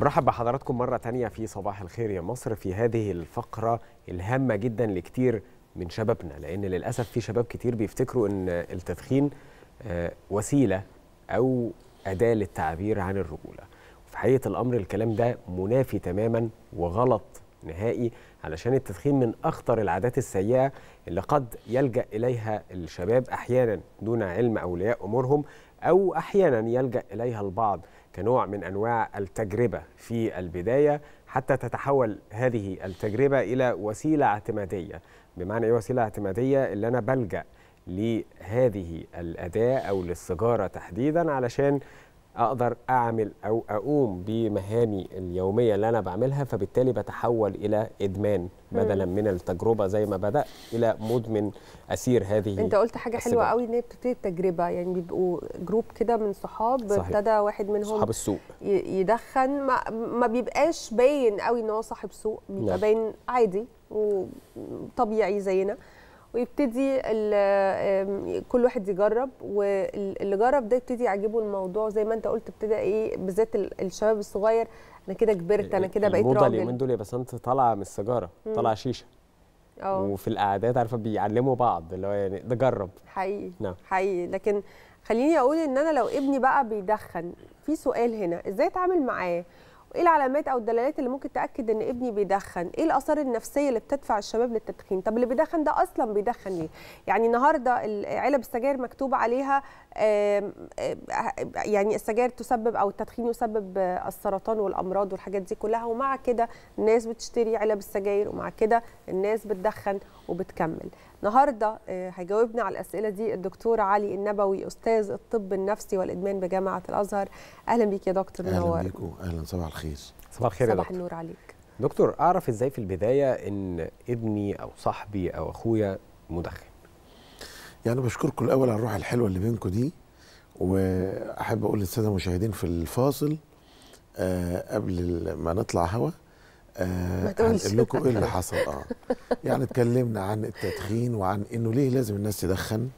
مرحب بحضراتكم مرة تانية في صباح الخير يا مصر في هذه الفقرة الهامة جدا لكتير من شبابنا لأن للأسف في شباب كتير بيفتكروا أن التدخين آه، وسيلة أو أداة للتعبير عن الرجولة في حقيقة الأمر الكلام ده منافي تماما وغلط نهائي علشان التدخين من أخطر العادات السيئة اللي قد يلجأ إليها الشباب أحيانا دون علم أولياء أمورهم أو أحيانا يلجأ إليها البعض كنوع من أنواع التجربة في البداية حتى تتحول هذه التجربة إلى وسيلة اعتمادية بمعنى إيه وسيلة اعتمادية اللي أنا بلجأ لهذه الأداة أو للسجارة تحديدا علشان اقدر اعمل او اقوم بمهامي اليوميه اللي انا بعملها فبالتالي بتحول الى ادمان بدلا من التجربه زي ما بدات الى مدمن اسير هذه انت قلت حاجه السبب. حلوه قوي ان هي بتبتدي التجربه يعني بيبقوا جروب كده من صحاب ابتدى واحد منهم صحاب السوق يدخن ما, ما بيبقاش باين قوي ان هو صاحب سوق بيبقى نعم. باين عادي وطبيعي زينا ويبتدي كل واحد يجرب واللي جرب ده يبتدي يعجبه الموضوع زي ما انت قلت ابتدى ايه بالذات الشباب الصغير انا كده كبرت انا كده بقيت راجل من اليومين دول يا بسنت طالعه من السيجاره طالعه شيشه أوه. وفي القعدات عارفه بيعلموا بعض اللي هو يعني ده جرب حقيقي نعم حقيقي لكن خليني اقول ان انا لو ابني بقى بيدخن في سؤال هنا ازاي اتعامل معاه وايه العلامات او الدلالات اللي ممكن تاكد ان ابني بيدخن ايه الاثار النفسيه اللي بتدفع الشباب للتدخين طب اللي بيدخن ده اصلا بيدخن ليه يعني النهارده علب السجاير مكتوب عليها يعني السجاير تسبب او التدخين يسبب السرطان والامراض والحاجات دي كلها ومع كده الناس بتشتري علب السجاير ومع كده الناس بتدخن وبتكمل النهارده آه، هيجاوبنا على الاسئله دي الدكتور علي النبوي استاذ الطب النفسي والادمان بجامعه الازهر اهلا بيك يا دكتور منور اهلا بيكم اهلا صباح الخير صباح الخير صباح النور عليك دكتور اعرف ازاي في البدايه ان ابني او صاحبي او اخويا مدخن يعني بشكركم الاول على الروح الحلوه اللي بينكم دي واحب اقول للساده المشاهدين في الفاصل آه قبل ما نطلع هوا آه لكم ايه اللي حصل اه يعني اتكلمنا عن التدخين وعن انه ليه لازم الناس تدخن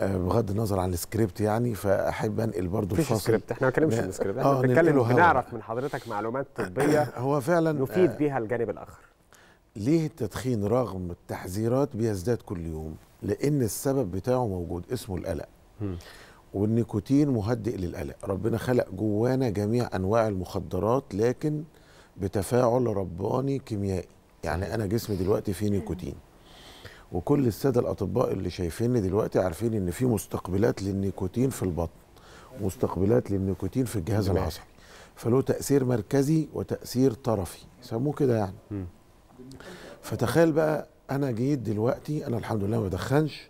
آه بغض النظر عن السكريبت يعني فاحب انقل برضه الفاصل مفيش سكريبت احنا ما بنتكلمش عن السكريبت احنا آه، بنتكلم بنعرف من حضرتك معلومات طبيه هو فعلا نفيد آه، بيها الجانب الاخر ليه التدخين رغم التحذيرات بيزداد كل يوم لان السبب بتاعه موجود اسمه القلق والنيكوتين مهدئ للقلق ربنا خلق جوانا جميع انواع المخدرات لكن بتفاعل رباني كيميائي يعني انا جسمي دلوقتي فيه نيكوتين وكل الساده الاطباء اللي شايفيني دلوقتي عارفين ان في مستقبلات للنيكوتين في البطن مستقبلات للنيكوتين في الجهاز العصبي فله تاثير مركزي وتاثير طرفي سموه كده يعني فتخيل بقى انا جيت دلوقتي انا الحمد لله ما بدخنش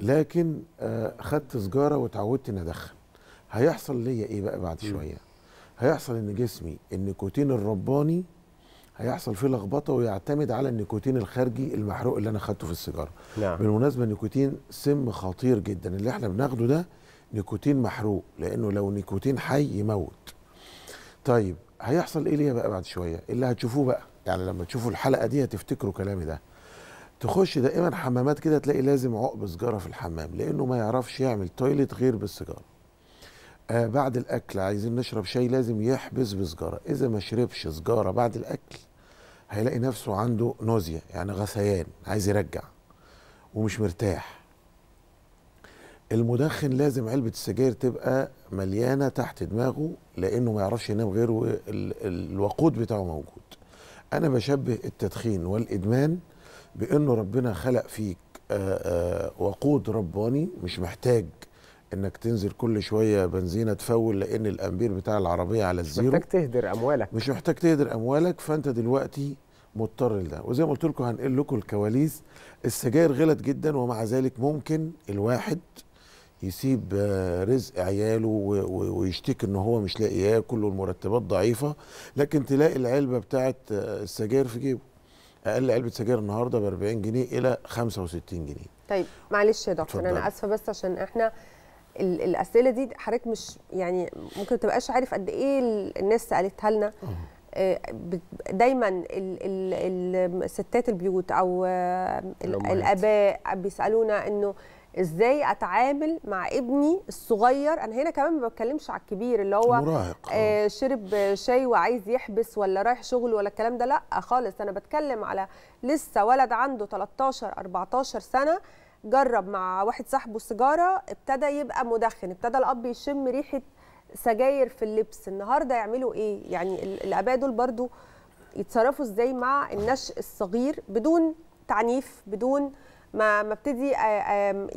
لكن آه، خدت سجاره واتعودت اني ادخن هيحصل ليا ايه بقى بعد شويه هيحصل ان جسمي النيكوتين الرباني هيحصل فيه لخبطه ويعتمد على النيكوتين الخارجي المحروق اللي انا خدته في السيجاره نعم. بالمناسبه النيكوتين سم خطير جدا اللي احنا بناخده ده نيكوتين محروق لانه لو نيكوتين حي يموت طيب هيحصل ايه ليا بقى بعد شويه اللي هتشوفوه بقى يعني لما تشوفوا الحلقه دي هتفتكروا كلامي ده تخش دائما حمامات كده تلاقي لازم عقب سجاره في الحمام لانه ما يعرفش يعمل تويلت غير بالسيجاره آه بعد الاكل عايزين نشرب شاي لازم يحبس بسجاره اذا ما شربش سجاره بعد الاكل هيلاقي نفسه عنده نوزيا يعني غثيان عايز يرجع ومش مرتاح المدخن لازم علبة السجاير تبقى مليانة تحت دماغه لأنه ما يعرفش ينام غير الوقود بتاعه موجود أنا بشبه التدخين والإدمان بانه ربنا خلق فيك آه، آه، وقود رباني مش محتاج انك تنزل كل شويه بنزينه تفول لان الامبير بتاع العربيه على الزيرو مش محتاج تهدر اموالك مش محتاج تهدر اموالك فانت دلوقتي مضطر لده وزي ما قلت لكم هنقل لكم الكواليس السجاير غلط جدا ومع ذلك ممكن الواحد يسيب آه، رزق عياله ويشتكي ان هو مش لاقي ياكل والمرتبات ضعيفه لكن تلاقي العلبه بتاعت السجاير في جيبه اقل علبه سجاير النهارده ب 40 جنيه الى 65 جنيه طيب معلش يا دكتور انا اسفه بس عشان احنا الاسئله دي حضرتك مش يعني ممكن ما تبقاش عارف قد ايه الناس سالتها لنا آه، دايما الستات البيوت او آه، الاباء بيسالونا انه ازاي اتعامل مع ابني الصغير انا هنا كمان ما بتكلمش على الكبير اللي هو مراهق آه،, آه شرب شاي وعايز يحبس ولا رايح شغل ولا الكلام ده لا خالص انا بتكلم على لسه ولد عنده 13 14 سنه جرب مع واحد صاحبه سيجاره ابتدى يبقى مدخن ابتدى الاب يشم ريحه سجاير في اللبس النهارده يعملوا ايه يعني الاباء دول برضو يتصرفوا ازاي مع النشء الصغير بدون تعنيف بدون ما ما ابتدي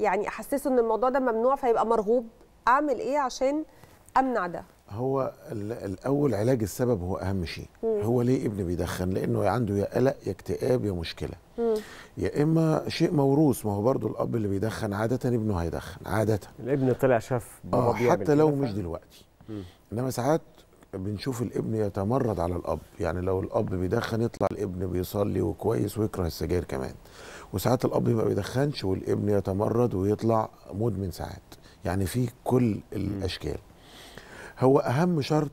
يعني احسسه ان الموضوع ده ممنوع فيبقى مرغوب اعمل ايه عشان امنع ده هو الاول علاج السبب هو اهم شيء مم. هو ليه ابني بيدخن لانه عنده يا قلق يا اكتئاب يا مشكله مم. يا اما شيء موروث ما هو برضو الاب اللي بيدخن عاده ابنه هيدخن عاده الابن طلع شاف آه، حتى لو مش دلوقتي مم. انما ساعات بنشوف الابن يتمرد على الاب يعني لو الاب بيدخن يطلع الابن بيصلي وكويس ويكره السجاير كمان وساعات الاب ما بيدخنش والابن يتمرد ويطلع مدمن ساعات يعني في كل الاشكال هو اهم شرط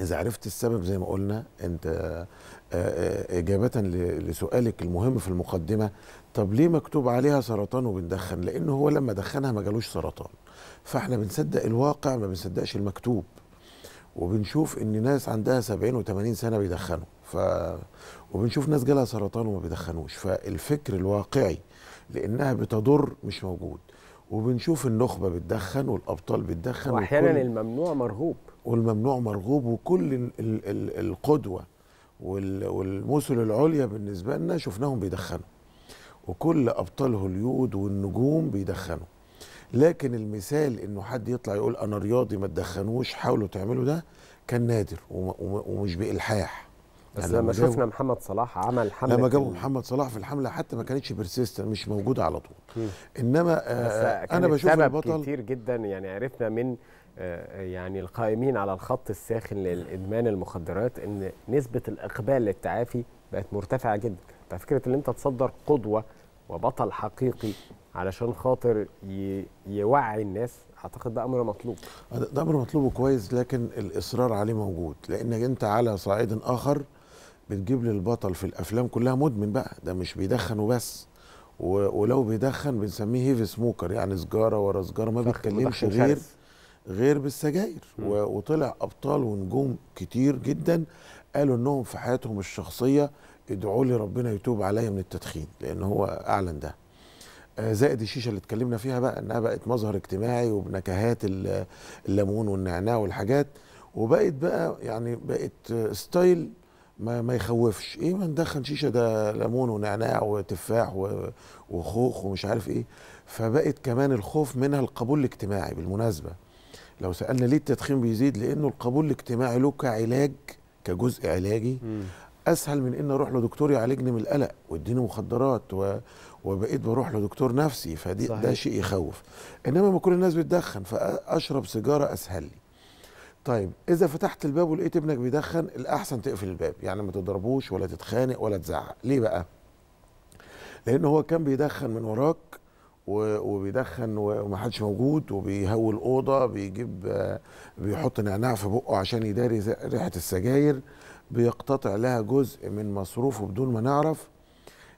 اذا عرفت السبب زي ما قلنا انت آه، آه، اجابه لسؤالك المهم في المقدمه طب ليه مكتوب عليها سرطان وبندخن لانه هو لما دخنها ما جالوش سرطان فاحنا بنصدق الواقع ما بنصدقش المكتوب وبنشوف ان ناس عندها 70 و80 سنه بيدخنوا ف وبنشوف ناس جالها سرطان وما بيدخنوش فالفكر الواقعي لانها بتضر مش موجود وبنشوف النخبه بتدخن والابطال بتدخن واحيانا وكل... الممنوع مرغوب والممنوع مرغوب وكل ال... ال... ال... القدوه وال... والمثل العليا بالنسبه لنا شفناهم بيدخنوا وكل ابطال هوليود والنجوم بيدخنوا لكن المثال انه حد يطلع يقول انا رياضي ما تدخنوش حاولوا تعملوا ده كان نادر ومش بالحاح بس يعني لما شفنا محمد صلاح عمل حمله لما جابوا محمد صلاح في الحمله حتى ما كانتش بيرسيستنت مش موجوده على طول انما آه، آه، انا بشوف سبب البطل كتير جدا يعني عرفنا من آه، يعني القائمين على الخط الساخن لادمان المخدرات ان نسبه الاقبال للتعافي بقت مرتفعه جدا ففكره ان انت تصدر قدوه وبطل حقيقي علشان خاطر يوعي الناس اعتقد ده امر مطلوب ده امر مطلوب وكويس لكن الاصرار عليه موجود لان انت على صعيد اخر بتجيب للبطل في الافلام كلها مدمن بقى ده مش بيدخن وبس ولو بيدخن بنسميه هيفي سموكر يعني سجاره ورا سجاره ما بيتكلمش غير غير بالسجاير وطلع ابطال ونجوم كتير جدا قالوا انهم في حياتهم الشخصيه ادعوا لي ربنا يتوب عليا من التدخين لان هو اعلن ده آه، زائد الشيشه اللي اتكلمنا فيها بقى انها بقت مظهر اجتماعي وبنكهات الليمون والنعناع والحاجات وبقت بقى يعني بقت ستايل ما, ما يخوفش ايه ما ندخن شيشه ده ليمون ونعناع وتفاح وخوخ ومش عارف ايه فبقت كمان الخوف منها القبول الاجتماعي بالمناسبه لو سالنا ليه التدخين بيزيد لانه القبول الاجتماعي له كعلاج كجزء علاجي اسهل من ان اروح لدكتور يعالجني من القلق ويديني مخدرات و... وبقيت بروح لدكتور نفسي فدي صحيح. ده شيء يخوف انما ما كل الناس بتدخن فاشرب سيجاره اسهل لي طيب اذا فتحت الباب ولقيت ابنك بيدخن الاحسن تقفل الباب يعني ما تضربوش ولا تتخانق ولا تزعق ليه بقى لان هو كان بيدخن من وراك وبيدخن ومحدش موجود وبيهوي الاوضه بيجيب بيحط نعناع في بقه عشان يداري ريحه السجاير بيقتطع لها جزء من مصروفه بدون ما نعرف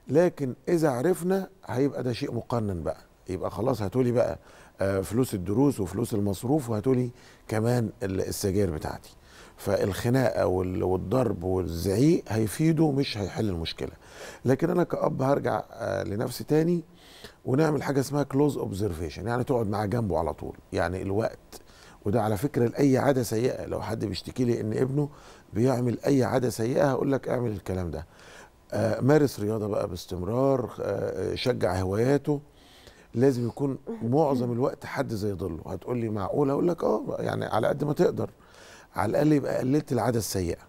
لكن اذا عرفنا هيبقى ده شيء مقنن بقى يبقى خلاص هاتولي بقى آه، فلوس الدروس وفلوس المصروف وهاتولي كمان السجاير بتاعتي فالخناقه والضرب والزعيق هيفيده مش هيحل المشكله لكن انا كاب هرجع آه، لنفسي تاني ونعمل حاجه اسمها كلوز اوبزرفيشن يعني تقعد معاه جنبه على طول يعني الوقت وده على فكره لاي عاده سيئه لو حد بيشتكي لي ان ابنه بيعمل اي عاده سيئه هقول لك اعمل الكلام ده آه، مارس رياضه بقى باستمرار آه، شجع هواياته لازم يكون معظم الوقت حد زي ظله هتقول لي معقول اقول لك اه يعني على قد ما تقدر على الاقل يبقى قللت العاده السيئه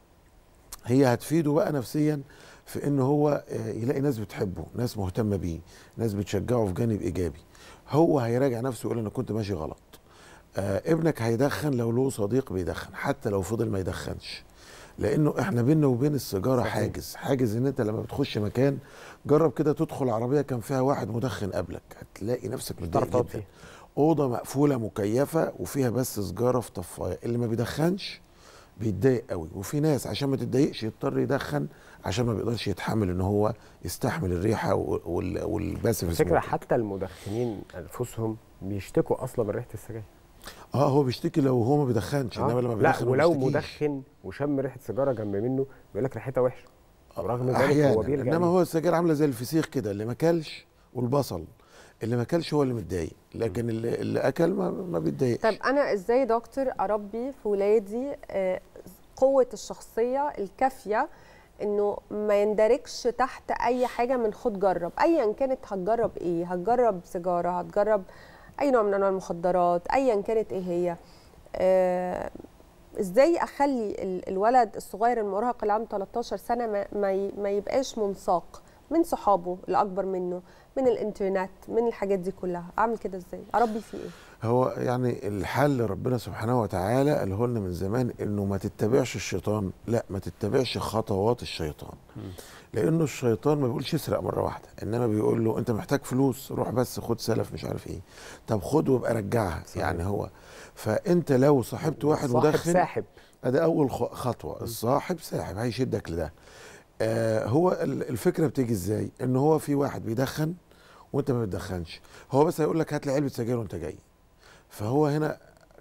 هي هتفيده بقى نفسيا في ان هو آه، يلاقي ناس بتحبه ناس مهتمه بيه ناس بتشجعه في جانب ايجابي هو هيراجع نفسه ويقول انا كنت ماشي غلط آه، ابنك هيدخن لو له صديق بيدخن حتى لو فضل ما يدخنش لانه احنا بينا وبين السيجاره حاجز حاجز ان انت لما بتخش مكان جرب كده تدخل عربيه كان فيها واحد مدخن قبلك هتلاقي نفسك متضايق اوضه مقفوله مكيفه وفيها بس سجاره في طفايه اللي ما بيدخنش بيتضايق قوي وفي ناس عشان ما تتضايقش يضطر يدخن عشان ما بيقدرش يتحمل ان هو يستحمل الريحه والباسف فكره حتى المدخنين انفسهم بيشتكوا اصلا من ريحه السجاير اه هو بيشتكي لو هو ما بيدخنش آه. انما لما بيدخن لا ولو مدخن وشم ريحه سيجاره جنب منه بيقول لك ريحتها وحشه ورغم ذلك هو بيلجأ انما هو السجاير عامله زي الفسيخ كده اللي ما اكلش والبصل اللي ما اكلش هو اللي متضايق لكن اللي, اللي اكل ما, ما بيتضايقش طب انا ازاي دكتور اربي في ولادي آه، قوه الشخصيه الكافيه انه ما يندركش تحت اي حاجه من خد جرب ايا كانت هتجرب ايه هتجرب سيجاره هتجرب اي نوع من انواع المخدرات ايا كانت ايه هي آه ازاي اخلي الولد الصغير المراهق اللي عنده 13 سنه ما, ما يبقاش منساق من صحابه الاكبر منه من الانترنت من الحاجات دي كلها اعمل كده ازاي اربي فيه ايه هو يعني الحل ربنا سبحانه وتعالى قاله لنا من زمان انه ما تتبعش الشيطان لا ما تتبعش خطوات الشيطان لانه الشيطان ما بيقولش اسرق مره واحده انما بيقول له انت محتاج فلوس روح بس خد سلف مش عارف ايه طب خد وابقى رجعها صحيح. يعني هو فانت لو صاحبت واحد مدخن صاحب ساحب ده اول خطوه الصاحب ساحب هيشدك لده آه هو الفكره بتيجي ازاي؟ ان هو في واحد بيدخن وانت ما بتدخنش هو بس هيقول لك هات لي علبه سجاير وانت جاي فهو هنا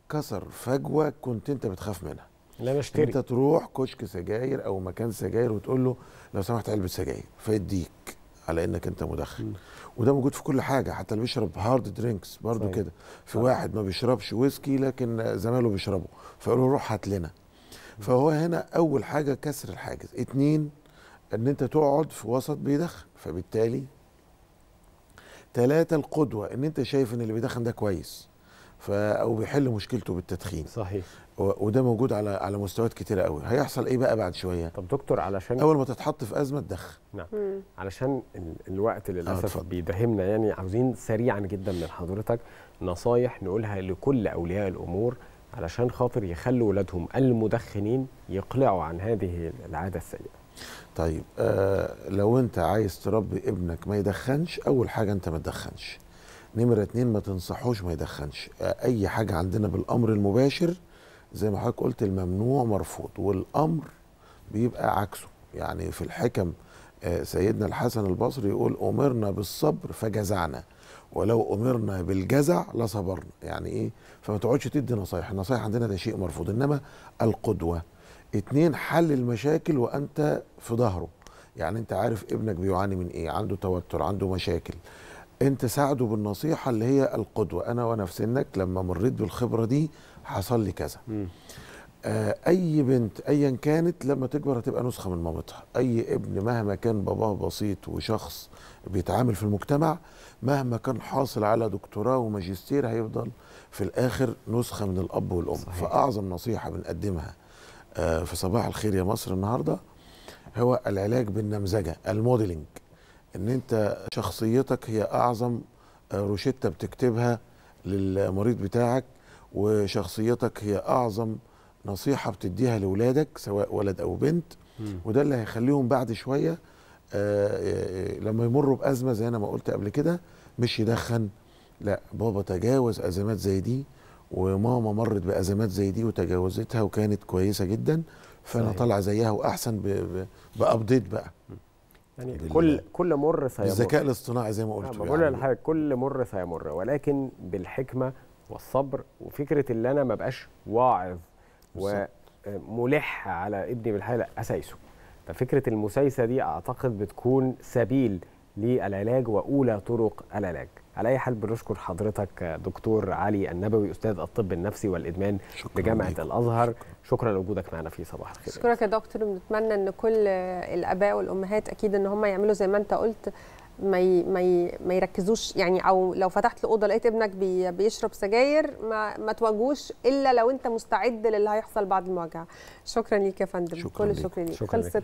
كسر فجوه كنت انت بتخاف منها لا بشتري انت تروح كشك سجاير او مكان سجاير وتقول له لو سمحت علبه سجاير فيديك على انك انت مدخن وده موجود في كل حاجه حتى اللي بيشرب هارد درينكس برضو كده في صحيح. واحد ما بيشربش ويسكي لكن زماله بيشربه فيقول له روح هات لنا فهو هنا اول حاجه كسر الحاجز اتنين ان انت تقعد في وسط بيدخن فبالتالي ثلاثة القدوة ان انت شايف ان اللي بيدخن ده كويس او بيحل مشكلته بالتدخين صحيح وده موجود على على مستويات كتيره قوي هيحصل ايه بقى بعد شويه طب دكتور علشان اول ما تتحط في ازمه تدخن نعم علشان علشان الوقت آه، للاسف بيدهمنا يعني عاوزين سريعا جدا من حضرتك نصايح نقولها لكل اولياء الامور علشان خاطر يخلوا ولادهم المدخنين يقلعوا عن هذه العاده السيئه طيب آه لو انت عايز تربي ابنك ما يدخنش اول حاجه انت ما تدخنش نمره اتنين ما تنصحوش ما يدخنش آه اي حاجه عندنا بالامر المباشر زي ما حضرتك قلت الممنوع مرفوض والامر بيبقى عكسه يعني في الحكم آه سيدنا الحسن البصري يقول امرنا بالصبر فجزعنا ولو امرنا بالجزع لصبرنا يعني ايه فما تقعدش تدي نصايح النصايح عندنا ده شيء مرفوض انما القدوه اتنين حل المشاكل وانت في ظهره يعني انت عارف ابنك بيعاني من ايه عنده توتر عنده مشاكل انت ساعده بالنصيحة اللي هي القدوة انا وانا في سنك لما مريت بالخبرة دي حصل لي كذا آه اي بنت ايا كانت لما تكبر هتبقى نسخة من مامتها اي ابن مهما كان باباه بسيط وشخص بيتعامل في المجتمع مهما كان حاصل على دكتوراه وماجستير هيفضل في الاخر نسخة من الاب والام صحيح. فاعظم نصيحة بنقدمها آه، في صباح الخير يا مصر النهارده هو العلاج بالنمذجه الموديلنج ان انت شخصيتك هي اعظم آه، روشته بتكتبها للمريض بتاعك وشخصيتك هي اعظم نصيحه بتديها لاولادك سواء ولد او بنت وده اللي هيخليهم بعد شويه آه، لما يمروا بازمه زي انا ما قلت قبل كده مش يدخن لا بابا تجاوز ازمات زي دي وماما مرت بازمات زي دي وتجاوزتها وكانت كويسه جدا فانا طالع زيها واحسن بابديت بقى يعني كل كل مر فيمر الذكاء الاصطناعي زي ما قلت بقول لحضرتك كل مر فيمر ولكن بالحكمه والصبر وفكره اللي انا ما بقاش واعظ وملح على ابني بالحاله اسايسه ففكره المسايسه دي اعتقد بتكون سبيل للعلاج واولى طرق العلاج على اي حال بنشكر حضرتك دكتور علي النبوي استاذ الطب النفسي والادمان بجامعه الازهر شكرا لوجودك معنا في صباح الخير شكرك يا دكتور بنتمنى ان كل الاباء والامهات اكيد ان هم يعملوا زي ما انت قلت ما ي... ما ي... ما يركزوش يعني او لو فتحت الاوضه لقيت ابنك بي... بيشرب سجاير ما ما تواجهوش الا لو انت مستعد للي هيحصل بعد المواجهه شكرا ليك يا فندم كل شكرا ليك خلصت